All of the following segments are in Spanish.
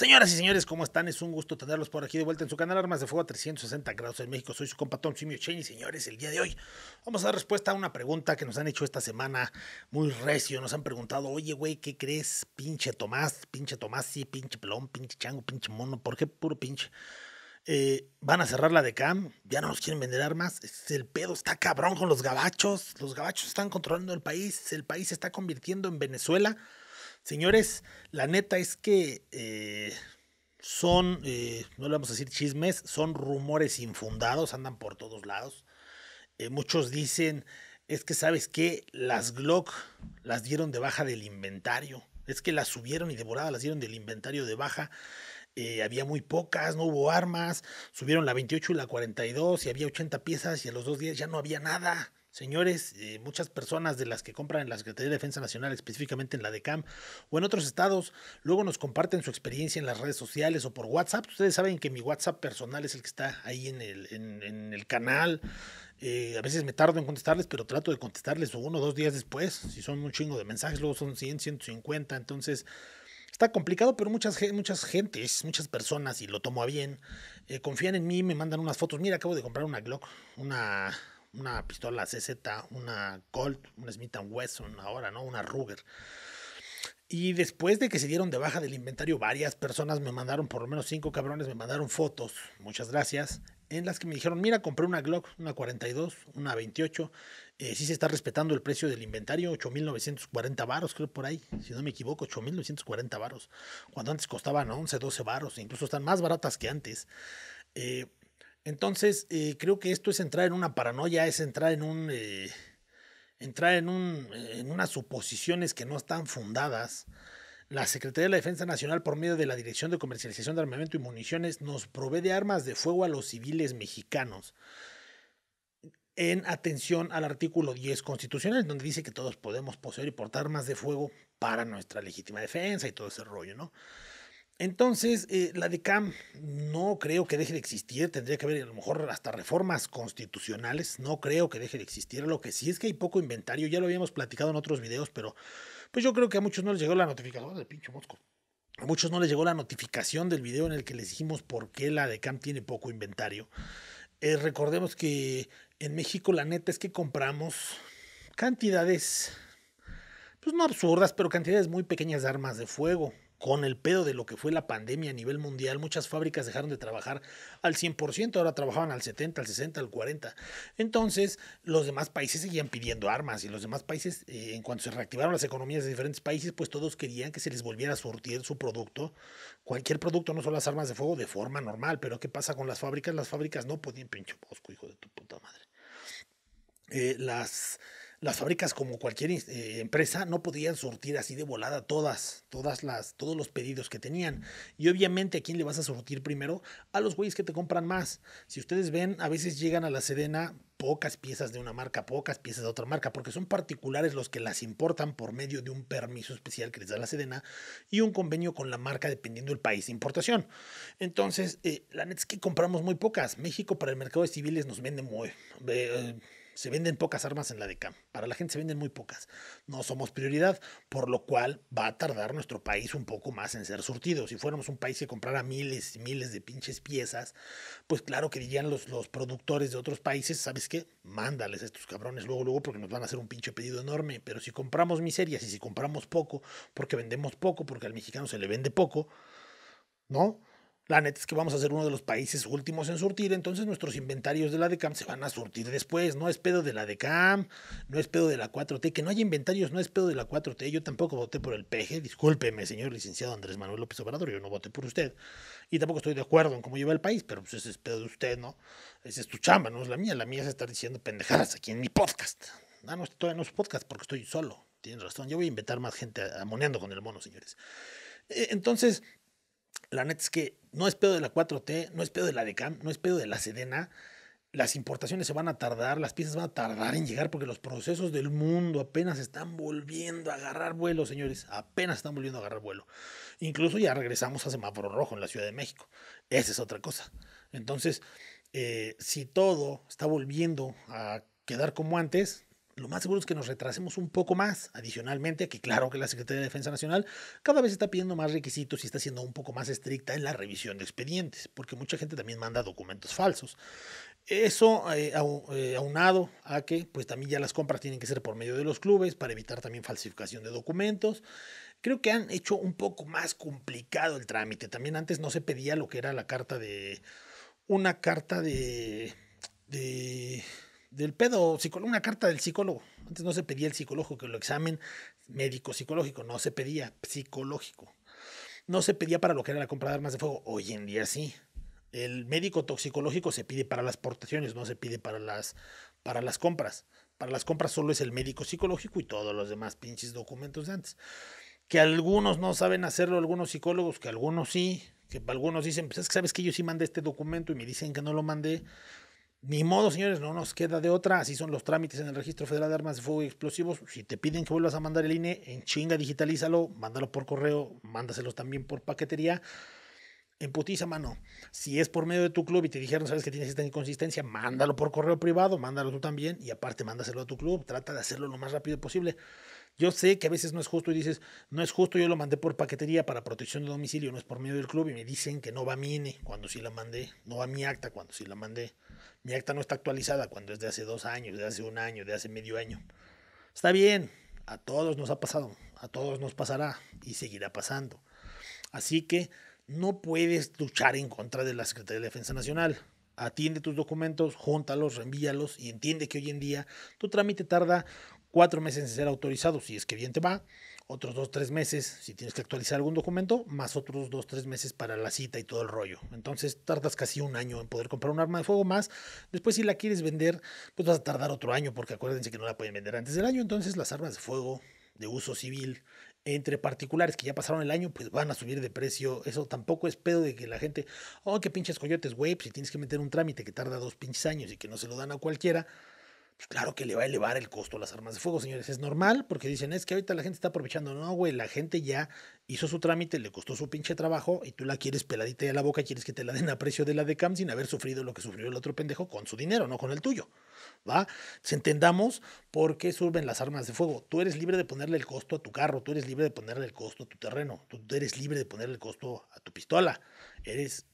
Señoras y señores, ¿cómo están? Es un gusto tenerlos por aquí de vuelta en su canal Armas de Fuego a 360 grados en México. Soy su compatón Tom Simio Chen señores, el día de hoy vamos a dar respuesta a una pregunta que nos han hecho esta semana muy recio. Nos han preguntado, oye, güey, ¿qué crees? Pinche Tomás, pinche Tomás, sí, pinche pelón, pinche chango, pinche mono, ¿por qué puro pinche? Eh, van a cerrar la de CAM, ya no nos quieren vender armas. El pedo está cabrón con los gabachos. Los gabachos están controlando el país. El país se está convirtiendo en Venezuela. Señores, la neta es que eh, son, eh, no le vamos a decir chismes, son rumores infundados, andan por todos lados. Eh, muchos dicen, es que sabes que las Glock las dieron de baja del inventario. Es que las subieron y devoradas las dieron del inventario de baja. había muy pocas, no hubo armas, subieron la 28 y la 42 y había 80 piezas y a los dos días ya no había nada. Señores, eh, muchas personas de las que compran en la Secretaría de Defensa Nacional, específicamente en la de o en otros estados, luego nos comparten su experiencia en las redes sociales o por WhatsApp. Ustedes saben que mi WhatsApp personal es el que está ahí en el, en, el canal. Eh, a veces me tardo en contestarles, pero trato de contestarles uno o dos días después. Si son un chingo de mensajes, luego son 100, 150. Entonces, está complicado, pero muchas, muchas gentes, muchas personas, y lo tomo a bien, eh, confían en mí, me mandan unas fotos. Mira, acabo de comprar una Glock, una, una pistola CZ, una Colt, una Smith Wesson ahora, ¿no? Una Ruger. Y después de que se dieron de baja del inventario, varias personas me mandaron, por lo menos cinco cabrones, me mandaron fotos, muchas gracias, en las que me dijeron, mira, compré una Glock, una 42, una 28, eh, sí se está respetando el precio del inventario, 8.940 varos, creo por ahí, si no me equivoco, 8.940 varos, cuando antes costaban 11, 12 varos, incluso están más baratas que antes. Eh, entonces, eh, creo que esto es entrar en una paranoia, es entrar en un. Eh, entrar en, eh, en unas suposiciones que no están fundadas. La Secretaría de la Defensa Nacional, por medio de la Dirección de Comercialización de Armamento y Municiones, nos provee de armas de fuego a los civiles mexicanos en atención al artículo 10 constitucional, donde dice que todos podemos poseer y portar armas de fuego para nuestra legítima defensa y todo ese rollo, ¿no? Entonces, eh, la la DECAM no creo que deje de existir, tendría que haber a lo mejor hasta reformas constitucionales, no creo que deje de existir, lo que sí es que hay poco inventario, ya lo habíamos platicado en otros videos, pero pues yo creo que a muchos no les llegó la notificación del A muchos no les llegó la notificación del video en el que les dijimos por qué la DECAM tiene poco inventario. Eh, recordemos que en México la neta es que compramos cantidades, pues no absurdas, pero cantidades muy pequeñas de armas de fuego con el pedo de lo que fue la pandemia a nivel mundial, muchas fábricas dejaron de trabajar al 100%, ahora trabajaban al 70, al 60, al 40. Entonces, los demás países seguían pidiendo armas y los demás países, eh, en cuanto se reactivaron las economías de diferentes países, pues todos querían que se les volviera a sortir su producto, cualquier producto, no solo las armas de fuego, de forma normal. Pero ¿qué pasa con las fábricas? Las fábricas no podían, pinche bosco, hijo de tu puta madre. Eh, las las fábricas, como cualquier eh, empresa, no podían sortir así de volada todas, todas las, todos los pedidos que tenían. Y obviamente, ¿a quién le vas a sortir primero? A los güeyes que te compran más. Si ustedes ven, a veces llegan a la Sedena pocas piezas de una marca, pocas piezas de otra marca, porque son particulares los que las importan por medio de un permiso especial que les da la Sedena y un convenio con la marca dependiendo del país de importación. Entonces, eh, la neta es que compramos muy pocas. México para el mercado de civiles nos vende muy... Eh, se venden pocas armas en la DECAM. Para la gente se venden muy pocas. No somos prioridad, por lo cual va a tardar nuestro país un poco más en ser surtido. Si fuéramos un país que comprara miles y miles de pinches piezas, pues claro que dirían los, los productores de otros países, ¿sabes qué? Mándales estos cabrones luego, luego, porque nos van a hacer un pinche pedido enorme. Pero si compramos miserias y si compramos poco, porque vendemos poco, porque al mexicano se le vende poco, ¿no? La es que vamos a ser uno de los países últimos en surtir, entonces nuestros inventarios de la DECAM se van a surtir después. No es pedo de la DECAM, no es pedo de la 4T. Que no hay inventarios no es pedo de la 4T. Yo tampoco voté por el PG. Discúlpeme, señor licenciado Andrés Manuel López Obrador, yo no voté por usted. Y tampoco estoy de acuerdo en cómo lleva el país, pero pues ese es pedo de usted, ¿no? Esa es tu chamba, no es la mía. La mía se está diciendo pendejadas aquí en mi podcast. Ah, no, todavía no es podcast porque estoy solo. Tienes razón. Yo voy a inventar más gente amoneando con el mono, señores. Eh, entonces, la neta es que no es pedo de la 4T, no es pedo de la DECAM, no es pedo de la Sedena. Las importaciones se van a tardar, las piezas van a tardar en llegar porque los procesos del mundo apenas están volviendo a agarrar vuelo, señores. Apenas están volviendo a agarrar vuelo. Incluso ya regresamos a semáforo rojo en la Ciudad de México. Esa es otra cosa. Entonces, eh, si todo está volviendo a quedar como antes, lo más seguro es que nos retrasemos un poco más, adicionalmente que claro que la Secretaría de Defensa Nacional cada vez está pidiendo más requisitos y está siendo un poco más estricta en la revisión de expedientes, porque mucha gente también manda documentos falsos. Eso eh, eh, aunado a que pues también ya las compras tienen que ser por medio de los clubes para evitar también falsificación de documentos. Creo que han hecho un poco más complicado el trámite. También antes no se pedía lo que era la carta de una carta de del pedo, una carta del psicólogo. Antes no se pedía el psicólogo, que lo examen médico psicológico, no se pedía psicológico. No se pedía para lo que era la compra de armas de fuego. Hoy en día sí. El médico toxicológico se pide para las portaciones, no se pide para las, para las compras. Para las compras solo es el médico psicológico y todos los demás pinches documentos de antes. Que algunos no saben hacerlo, algunos psicólogos, que algunos sí, que algunos dicen, pues sabes que yo sí mandé este documento y me dicen que no lo mandé. Ni modo, señores, no nos queda de otra. Así son los trámites en el Registro Federal de Armas de Fuego y Explosivos. Si te piden que vuelvas a mandar el INE, en chinga, digitalízalo, mándalo por correo, mándaselos también por paquetería. En putiza, mano. Si es por medio de tu club y te dijeron, sabes que tienes esta inconsistencia, mándalo por correo privado, mándalo tú también y aparte mándaselo a tu club. Trata de hacerlo lo más rápido posible. Yo sé que a veces no es justo y dices, no es justo, yo lo mandé por paquetería para protección de domicilio, no es por medio del club y me dicen que no va a cuando sí la mandé, no va a mi acta cuando sí la mandé. Mi acta no está actualizada cuando es de hace dos años, de hace un año, de hace medio año. Está bien, a todos nos ha pasado, a todos nos pasará y seguirá pasando. Así que no puedes luchar en contra de la Secretaría de Defensa Nacional. Atiende tus documentos, júntalos, reenvíalos y entiende que hoy en día tu trámite tarda cuatro meses en ser autorizado si es que bien te va, otros dos, tres meses si tienes que actualizar algún documento, más otros dos, tres meses para la cita y todo el rollo. Entonces tardas casi un año en poder comprar un arma de fuego más. Después si la quieres vender, pues vas a tardar otro año porque acuérdense que no la pueden vender antes del año. Entonces las armas de fuego de uso civil entre particulares que ya pasaron el año, pues van a subir de precio. Eso tampoco es pedo de que la gente, oh, qué pinches coyotes, güey, pues si tienes que meter un trámite que tarda dos pinches años y que no se lo dan a cualquiera, pues, claro que le va a elevar el costo a las armas de fuego, señores. Es normal porque dicen, es que ahorita la gente está aprovechando. No, güey, la gente ya hizo su trámite, le costó su pinche trabajo y tú la quieres peladita de la boca, quieres que te la den a precio de la de CAM sin haber sufrido lo que sufrió el otro pendejo con su dinero, no con el tuyo. ¿Va? entendamos por qué surben las armas de fuego. Tú eres libre de ponerle el costo a tu carro, tú eres libre de ponerle el costo a tu terreno, tú eres libre de ponerle el costo a tu pistola, eres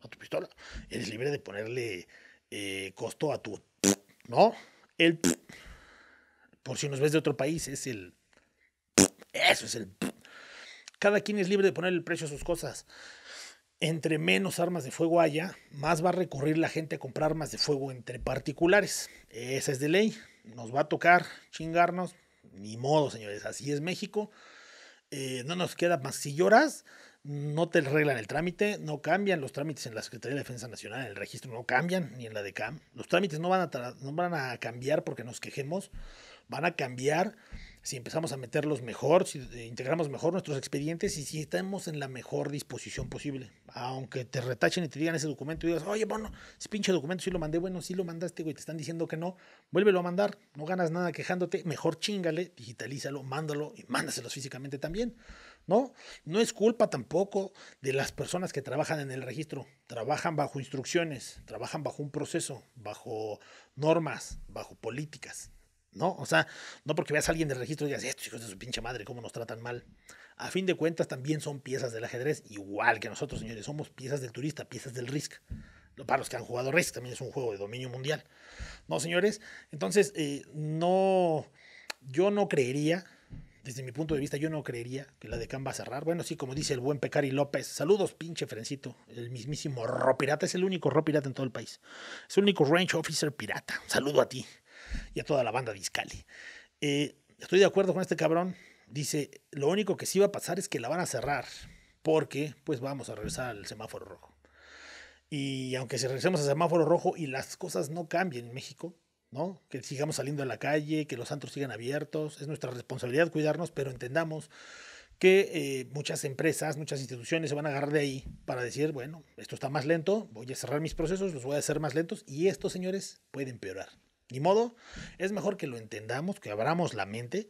a tu pistola, eres libre de ponerle eh, costo a tu no, el por si nos ves de otro país, es el eso es el cada quien es libre de poner el precio a sus cosas. Entre menos armas de fuego haya, más va a recurrir la gente a comprar armas de fuego entre particulares. Esa es de ley. Nos va a tocar chingarnos. Ni modo, señores. Así es México. Eh, no nos queda más. Si lloras, no te arreglan el trámite, no cambian los trámites en la Secretaría de Defensa Nacional, en el registro no cambian, ni en la DECAM. Los trámites no van a, no van a cambiar porque nos quejemos, van a cambiar si empezamos a meterlos mejor, si eh, integramos mejor nuestros expedientes y si estamos en la mejor disposición posible. Aunque te retachen y te digan ese documento y digas, oye, bueno, ese pinche documento sí lo mandé, bueno, sí lo mandaste, güey, te están diciendo que no, vuélvelo a mandar, no ganas nada quejándote, mejor chingale, digitalízalo, mándalo y mándaselos físicamente también. ¿no? No es culpa tampoco de las personas que trabajan en el registro. Trabajan bajo instrucciones, trabajan bajo un proceso, bajo normas, bajo políticas, ¿no? O sea, no porque veas a alguien del registro y digas, estos hijos de su pinche madre, cómo nos tratan mal. A fin de cuentas, también son piezas del ajedrez, igual que nosotros, señores, somos piezas del turista, piezas del RISC. Para los que han jugado RISC, también es un juego de dominio mundial. No, señores, entonces, eh, no, yo no creería desde mi punto de vista, yo no creería que la de Cam va a cerrar. Bueno, sí, como dice el buen Pecari López. Saludos, pinche Frencito. El mismísimo Ropirata. Es el único Ropirata en todo el país. Es el único Range Officer pirata. Saludo a ti y a toda la banda Discali. Eh, estoy de acuerdo con este cabrón. Dice, lo único que sí va a pasar es que la van a cerrar. Porque, pues, vamos a regresar al semáforo rojo. Y aunque si regresemos al semáforo rojo y las cosas no cambien en México, que sigamos saliendo a la calle, que los antros sigan abiertos. Es nuestra responsabilidad cuidarnos, pero entendamos que eh, muchas empresas, muchas instituciones se van a agarrar de ahí para decir, bueno, esto está más lento, voy a cerrar mis procesos, los voy a hacer más lentos y estos señores, pueden empeorar. Ni modo, es mejor que lo entendamos, que abramos la mente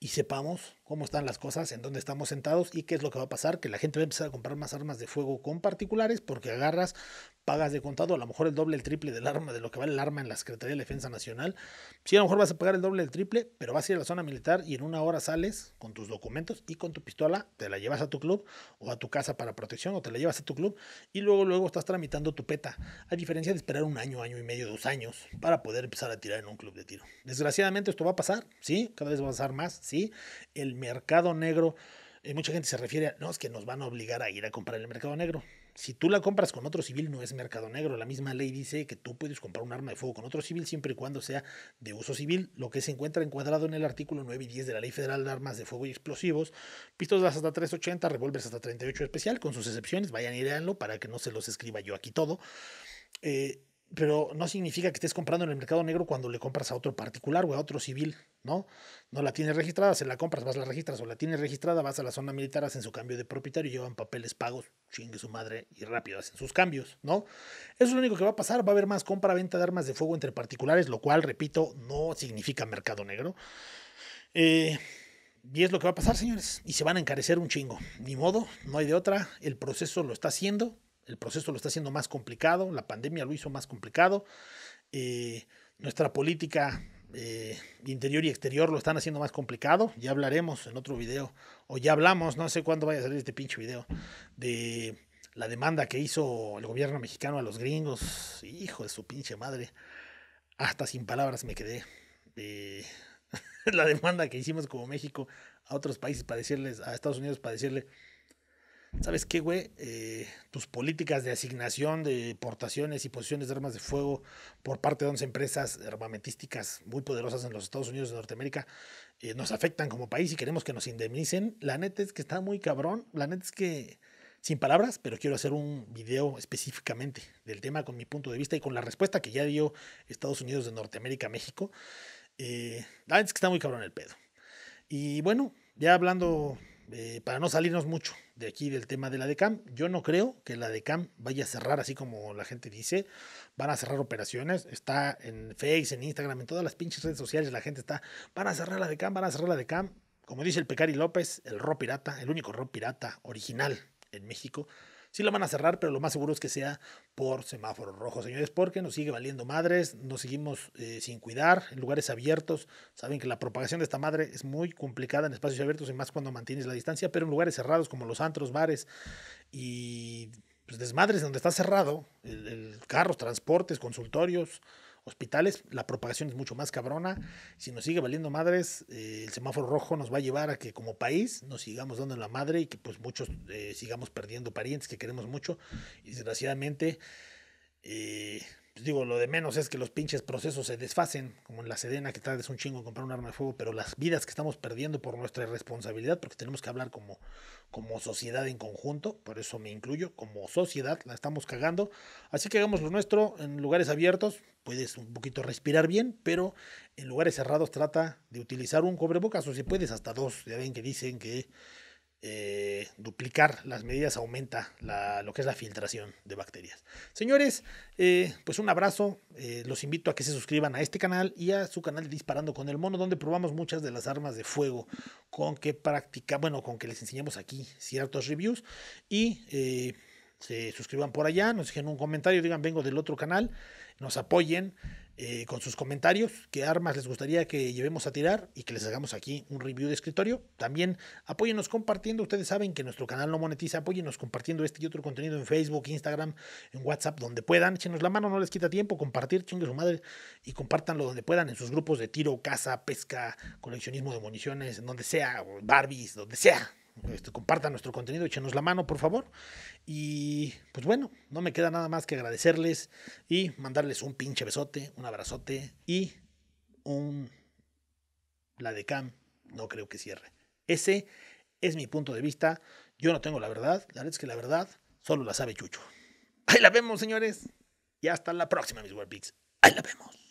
y sepamos cómo están las cosas, en dónde estamos sentados y qué es lo que va a pasar, que la gente va a empezar a comprar más armas de fuego con particulares porque agarras, pagas de contado, a lo mejor el doble, el triple del arma, de lo que vale el arma en la Secretaría de Defensa Nacional. Sí, a lo mejor vas a pagar el doble, el triple, pero vas a ir a la zona militar y en una hora sales con tus documentos y con tu pistola, te la llevas a tu club o a tu casa para protección o te la llevas a tu club y luego, luego estás tramitando tu peta, a diferencia de esperar un año, año y medio, dos años para poder empezar a tirar en un club de tiro. Desgraciadamente esto va a pasar, sí, cada vez va a pasar más, sí. El mercado negro, y eh, mucha gente se refiere a, no, es que nos van a obligar a ir a comprar el mercado negro. Si tú la compras con otro civil, no es mercado negro. La misma ley dice que tú puedes comprar un arma de fuego con otro civil siempre y cuando sea de uso civil, lo que se encuentra encuadrado en el artículo 9 y 10 de la Ley Federal de Armas de Fuego y Explosivos, pistolas hasta 380, revólveres hasta 38 especial, con sus excepciones, vayan y leanlo para que no se los escriba yo aquí todo. Eh, pero no significa que estés comprando en el mercado negro cuando le compras a otro particular o a otro civil, ¿no? No la tienes registrada, se la compras, vas, la registras o la tienes registrada, vas a la zona militar, hacen su cambio de propietario, llevan papeles pagos, chingue su madre y rápido hacen sus cambios, ¿no? Eso es lo único que va a pasar, va a haber más compra-venta de armas de fuego entre particulares, lo cual, repito, no significa mercado negro. Eh, y es lo que va a pasar, señores, y se van a encarecer un chingo. Ni modo, no hay de otra, el proceso lo está haciendo, el proceso lo está haciendo más complicado, la pandemia lo hizo más complicado, eh, nuestra política eh, interior y exterior lo están haciendo más complicado. Ya hablaremos en otro video, o ya hablamos, no sé cuándo vaya a salir este pinche video, de la demanda que hizo el gobierno mexicano a los gringos. Hijo de su pinche madre, hasta sin palabras me quedé. Eh, la demanda que hicimos como México a otros países para decirles, a Estados Unidos para decirle ¿sabes qué, güey? Eh, tus políticas de asignación de portaciones y posiciones de armas de fuego por parte de 11 empresas armamentísticas muy poderosas en los Estados Unidos de Norteamérica eh, nos afectan como país y queremos que nos indemnicen. La neta es que está muy cabrón. La neta es que, sin palabras, pero quiero hacer un video específicamente del tema con mi punto de vista y con la respuesta que ya dio Estados Unidos de Norteamérica a México. Eh, la neta es que está muy cabrón el pedo. Y bueno, ya hablando eh, para no salirnos mucho de aquí del tema de la DECAM, yo no creo que la DECAM vaya a cerrar así como la gente dice. Van a cerrar operaciones. Está en Face, en Instagram, en todas las pinches redes sociales. La gente está, van a cerrar la DECAM, van a cerrar la DECAM. Como dice el Pecari López, el rock pirata, el único rock pirata original en México, sí la van a cerrar, pero lo más seguro es que sea por semáforo rojo, señores, porque nos sigue valiendo madres, nos seguimos eh, sin cuidar en lugares abiertos. Saben que la propagación de esta madre es muy complicada en espacios abiertos y más cuando mantienes la distancia, pero en lugares cerrados como los antros, bares y pues, desmadres donde está cerrado, el, carros, transportes, consultorios, hospitales, la propagación es mucho más cabrona. Si nos sigue valiendo madres, eh, el semáforo rojo nos va a llevar a que como país nos sigamos dando la madre y que pues muchos eh, sigamos perdiendo parientes que queremos mucho. Y desgraciadamente, eh, digo, lo de menos es que los pinches procesos se desfacen, como en la Sedena, que tardes un chingo en comprar un arma de fuego, pero las vidas que estamos perdiendo por nuestra irresponsabilidad, porque tenemos que hablar como, como sociedad en conjunto, por eso me incluyo, como sociedad, la estamos cagando. Así que hagamos lo nuestro en lugares abiertos, puedes un poquito respirar bien, pero en lugares cerrados trata de utilizar un cubrebocas, o si puedes, hasta dos. Ya ven que dicen que eh, duplicar las medidas aumenta lo que es la filtración de bacterias. Señores, eh, pues un abrazo. Eh, los invito a que se suscriban a este canal y a su canal Disparando con el Mono, donde probamos muchas de las armas de fuego con que practica, bueno, con que les enseñamos aquí ciertos reviews. Y se suscriban por allá, nos dejen un comentario, digan vengo del otro canal, nos apoyen. Eh, con sus comentarios, qué armas les gustaría que llevemos a tirar y que les hagamos aquí un review de escritorio. También apóyenos compartiendo, ustedes saben que nuestro canal no monetiza, apóyenos compartiendo este y otro contenido en Facebook, Instagram, en WhatsApp, donde puedan. Échenos la mano, no les quita tiempo, compartir, chingue su madre, y compártanlo donde puedan, en sus grupos de tiro, caza, pesca, coleccionismo de municiones, en donde sea, Barbies, donde sea. Este, compartan nuestro contenido, échenos la mano, por favor. Y pues bueno, no me queda nada más que agradecerles y mandarles un pinche besote, un abrazote y un... La de Cam no creo que cierre. Ese es mi punto de vista. Yo no tengo la verdad. La verdad es que la verdad solo la sabe Chucho. Ahí la vemos, señores. Y hasta la próxima, mis Warpix. Ahí la vemos.